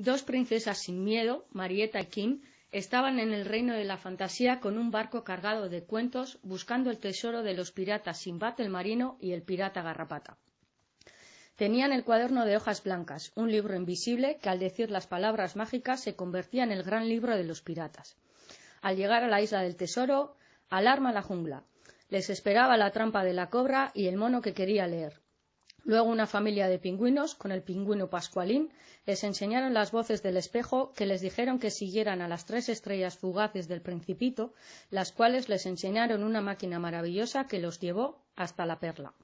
Dos princesas sin miedo, Marieta y Kim, estaban en el reino de la fantasía con un barco cargado de cuentos buscando el tesoro de los piratas Sin el marino y el pirata Garrapata. Tenían el cuaderno de hojas blancas, un libro invisible que al decir las palabras mágicas se convertía en el gran libro de los piratas. Al llegar a la isla del tesoro, alarma la jungla. Les esperaba la trampa de la cobra y el mono que quería leer. Luego una familia de pingüinos, con el pingüino Pascualín, les enseñaron las voces del espejo que les dijeron que siguieran a las tres estrellas fugaces del principito, las cuales les enseñaron una máquina maravillosa que los llevó hasta la perla.